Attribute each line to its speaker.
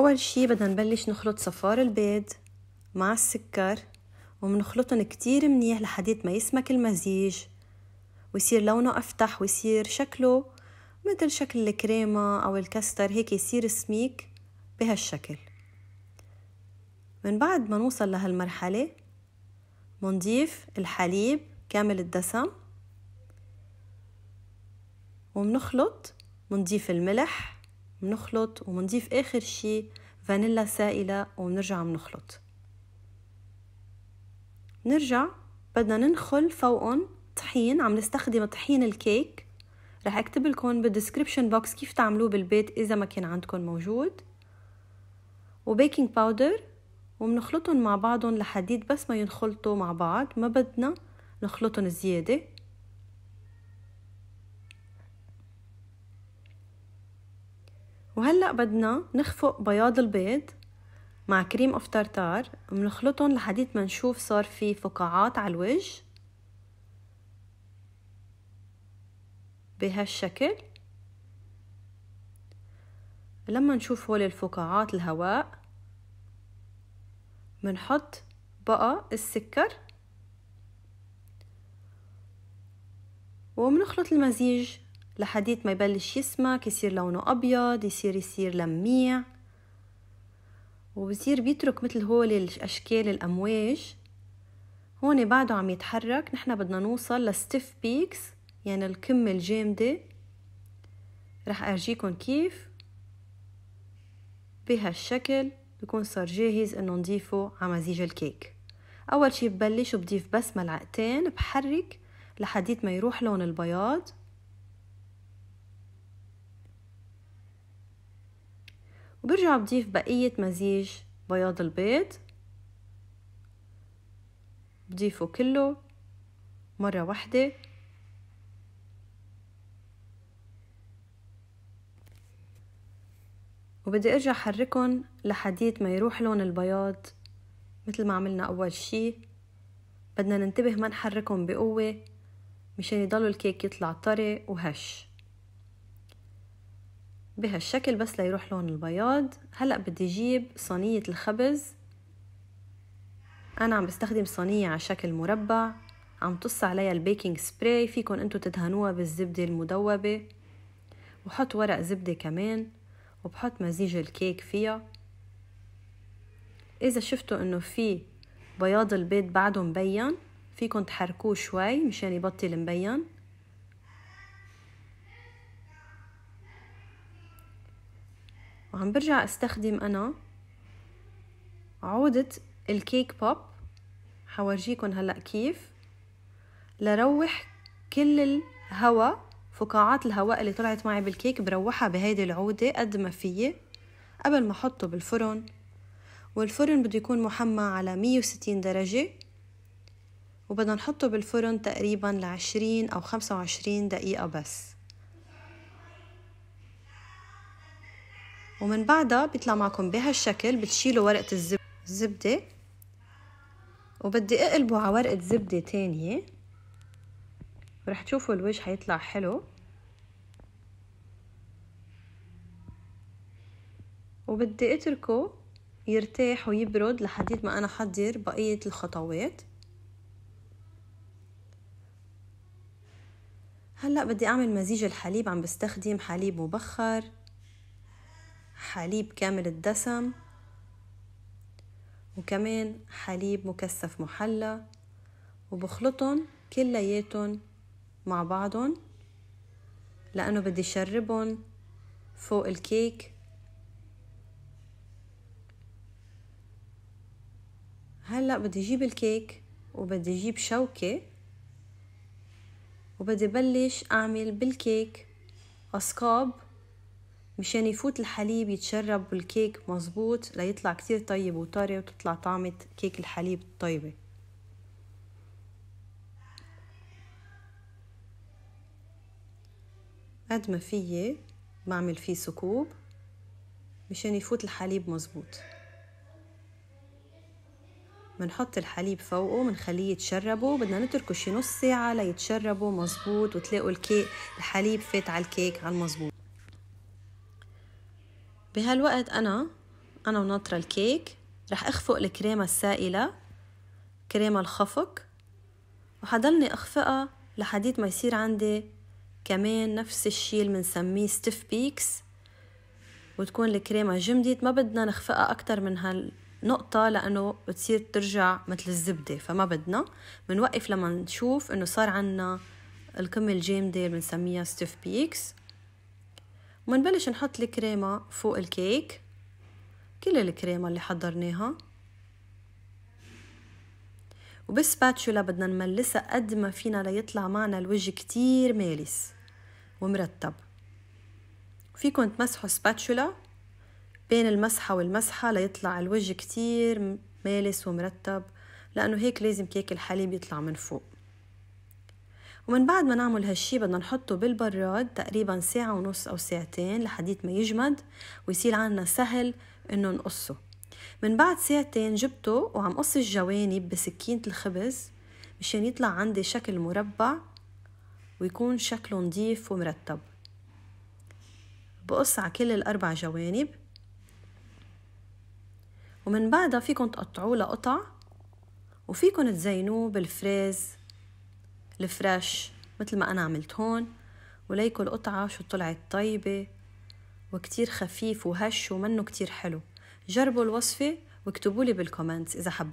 Speaker 1: أول شي بدنا نبلش نخلط صفار البيض مع السكر ومنخلطهم كتير منيح لحديت ما يسمك المزيج ويصير لونه أفتح ويصير شكله مثل شكل الكريمة أو الكستر هيك يصير سميك بهالشكل من بعد ما نوصل لهالمرحلة منضيف الحليب كامل الدسم ومنخلط منضيف الملح بنخلط وبنضيف اخر شي فانيلا سائله وبنرجع بنخلط نرجع بدنا ننخل فوقهم طحين عم نستخدم طحين الكيك رح اكتب لكم بالدسكربشن بوكس كيف تعملوه بالبيت اذا ما كان عندكم موجود وبيكنج باودر وبنخلطهم مع بعضهم لحديد بس ما ينخلطوا مع بعض ما بدنا نخلطهم زيادة وهلأ بدنا نخفق بياض البيض مع كريم اوف تارتار بنخلطهم لحديت ما نشوف صار في فقاعات على الوجه بهالشكل لما نشوف هول الفقاعات الهواء بنحط بقى السكر وبنخلط المزيج لحديت ما يبلش يسمك يصير لونه أبيض يصير يصير لميع وبصير بيترك مثل هول الأشكال الأمواج هون بعده عم يتحرك نحنا بدنا نوصل لستيف بيكس يعني القمة الجامدة رح أرجيكم كيف بهالشكل بكون صار جاهز انه نضيفه على مزيج الكيك اول شي ببلش وبضيف بس ملعقتين بحرك لحديت ما يروح لون البياض وبرجع بضيف بقية مزيج بياض البيض بضيفه كله مرة واحدة وبدي ارجع حركن لحديت ما يروح لون البياض مثل ما عملنا اول شي بدنا ننتبه ما نحركن بقوة مشان يضلوا الكيك يطلع طري وهش بهالشكل بس ليروح لون البياض هلأ بدي أجيب صينية الخبز أنا عم بستخدم صينية على شكل مربع عم تص عليها البيكنج سبراي فيكن انتو تدهنوها بالزبدة المدوبة وحط ورق زبدة كمان وبحط مزيج الكيك فيها إذا شفتوا إنه في بياض البيض بعده مبين فيكن تحركوه شوي مشان يبطل مبين وعم برجع استخدم أنا عودة الكيك بوب حورجيكم هلأ كيف لروح كل الهواء فقاعات الهواء اللي طلعت معي بالكيك بروحها بهيدي العودة قد ما فيي قبل ما أحطه بالفرن والفرن بده يكون محمى على 160 درجة وبدنا نحطه بالفرن تقريبا لعشرين أو خمسة وعشرين دقيقة بس ومن بعدها بيطلع معكم بهالشكل بتشيلوا ورقة الزبدة وبدي اقلبه على ورقة زبدة تانية ورح تشوفوا الوجه حيطلع حلو وبدي اتركه يرتاح ويبرد لحد ما انا حضر بقية الخطوات هلا بدي اعمل مزيج الحليب عم بستخدم حليب مبخر حليب كامل الدسم وكمان حليب مكثف محلى وبخلطهم كلياتهم مع بعضهم لأنه بدي شربهم فوق الكيك هلأ بدي جيب الكيك وبدي جيب شوكة وبدي بلش أعمل بالكيك أسقاب مشان يفوت الحليب يتشرب بالكيك مظبوط ليطلع كتير طيب وطري وتطلع طعمة كيك الحليب الطيبة قد ما فيي بعمل فيه ثقوب مشان يفوت الحليب مظبوط بنحط الحليب فوقه بنخليه يتشربه بدنا نتركه شي نص ساعة ليتشربه مظبوط وتلاقوا الكيك الحليب فات على الكيك على المظبوط بهالوقت أنا أنا وناطرة الكيك رح أخفق الكريمة السائلة كريمة الخفق وحضلني أخفقها لحديت ما يصير عندي كمان نفس الشي اللي بنسميه ستيف بيكس وتكون الكريمة جمدت ما بدنا نخفقها أكتر من هالنقطة لأنه بتصير ترجع مثل الزبدة فما بدنا بنوقف لما نشوف إنه صار عنا القمة الجامدة اللي بنسميها ستيف بيكس ومنبلش نحط الكريمة فوق الكيك كل الكريمة اللي حضرناها وبسباتشولا بدنا نملسها قد ما فينا ليطلع معنا الوجه كتير مالس ومرتب فيكن تمسحوا سباتشولا بين المسحة والمسحة ليطلع الوجه كتير مالس ومرتب لأنه هيك لازم كيك الحليب يطلع من فوق ومن بعد ما نعمل هالشي بدنا نحطه بالبراد تقريبا ساعة ونص أو ساعتين لحديت ما يجمد ويصير عنا سهل إنه نقصه من بعد ساعتين جبته وعم قص الجوانب بسكينة الخبز مشان يطلع عندي شكل مربع ويكون شكله نضيف ومرتب بقص على كل الأربع جوانب ومن بعدها فيكن تقطعوه لقطع وفيكن تزينوه بالفريز الفريش مثل ما أنا عملت هون وليكو القطعة شو طلعت طيبة وكتير خفيف وهش ومنه كتير حلو جربوا الوصفة واكتبولي بالكومنتس إذا حبيت